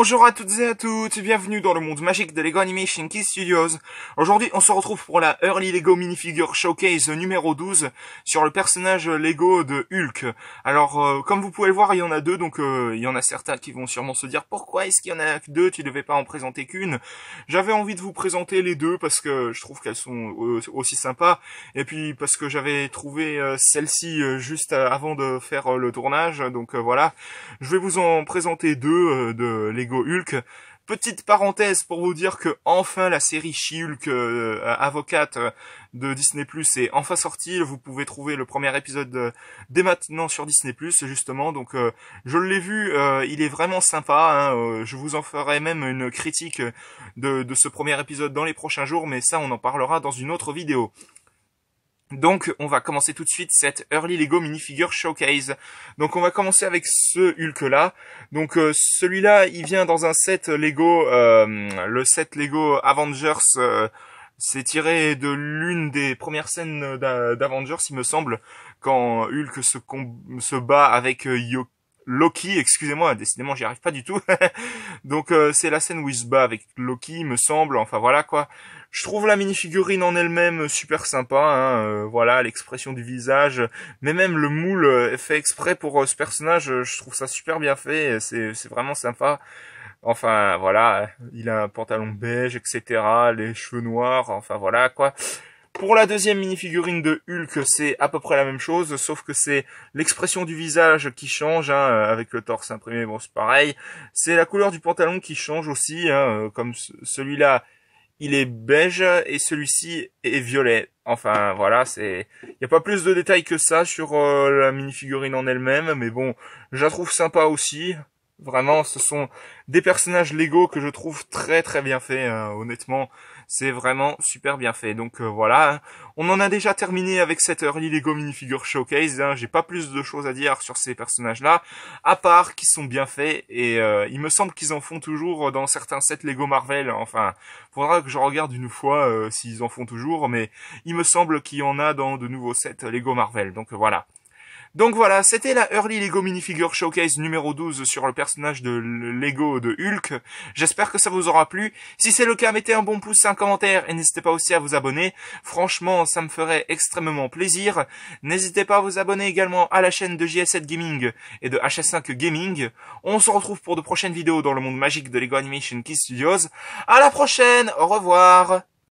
Bonjour à toutes et à tous, bienvenue dans le monde magique de LEGO Animation Key Studios. Aujourd'hui, on se retrouve pour la Early LEGO Minifigure Showcase numéro 12 sur le personnage LEGO de Hulk. Alors, euh, comme vous pouvez le voir, il y en a deux, donc euh, il y en a certains qui vont sûrement se dire « Pourquoi est-ce qu'il y en a deux Tu devais pas en présenter qu'une ?» J'avais envie de vous présenter les deux parce que je trouve qu'elles sont euh, aussi sympas, et puis parce que j'avais trouvé celle-ci juste avant de faire le tournage, donc voilà. Je vais vous en présenter deux de LEGO Hulk. Petite parenthèse pour vous dire que enfin la série she euh, euh, avocate euh, de Disney Plus est enfin sortie. Vous pouvez trouver le premier épisode dès maintenant sur Disney Plus justement. Donc je l'ai vu, il est vraiment sympa. Hein, je vous en ferai même une critique de ce premier épisode dans les prochains jours, mais ça on en parlera dans une autre vidéo. Donc on va commencer tout de suite cette Early Lego Minifigure Showcase. Donc on va commencer avec ce Hulk là. Donc euh, celui-là il vient dans un set Lego, euh, le set Lego Avengers. Euh, c'est tiré de l'une des premières scènes d'Avengers il me semble, quand Hulk se, se bat avec euh, Yo Loki, excusez-moi, décidément j'y arrive pas du tout. Donc euh, c'est la scène où il se bat avec Loki, me semble, enfin voilà quoi. Je trouve la mini-figurine en elle-même super sympa, hein, euh, voilà, l'expression du visage, mais même le moule euh, fait exprès pour ce personnage, je trouve ça super bien fait, c'est vraiment sympa. Enfin voilà, il a un pantalon beige, etc., les cheveux noirs, enfin voilà quoi. Pour la deuxième mini-figurine de Hulk, c'est à peu près la même chose, sauf que c'est l'expression du visage qui change, hein, euh, avec le torse imprimé, bon c'est pareil. C'est la couleur du pantalon qui change aussi, hein, euh, comme celui-là, il est beige et celui-ci est violet. Enfin voilà, c'est il n'y a pas plus de détails que ça sur euh, la mini-figurine en elle-même, mais bon, je trouve sympa aussi. Vraiment, ce sont des personnages Lego que je trouve très très bien faits, hein, honnêtement. C'est vraiment super bien fait. Donc euh, voilà, hein. on en a déjà terminé avec cette Early Lego Minifigure Showcase. Hein. J'ai pas plus de choses à dire sur ces personnages-là, à part qu'ils sont bien faits. Et euh, il me semble qu'ils en font toujours dans certains sets Lego Marvel. Enfin, faudra que je regarde une fois euh, s'ils en font toujours, mais il me semble qu'il y en a dans de nouveaux sets Lego Marvel. Donc voilà. Donc voilà, c'était la Early Lego Minifigure Showcase numéro 12 sur le personnage de Lego de Hulk. J'espère que ça vous aura plu. Si c'est le cas, mettez un bon pouce, un commentaire et n'hésitez pas aussi à vous abonner. Franchement, ça me ferait extrêmement plaisir. N'hésitez pas à vous abonner également à la chaîne de JS7 Gaming et de HS5 Gaming. On se retrouve pour de prochaines vidéos dans le monde magique de Lego Animation Key Studios. À la prochaine, au revoir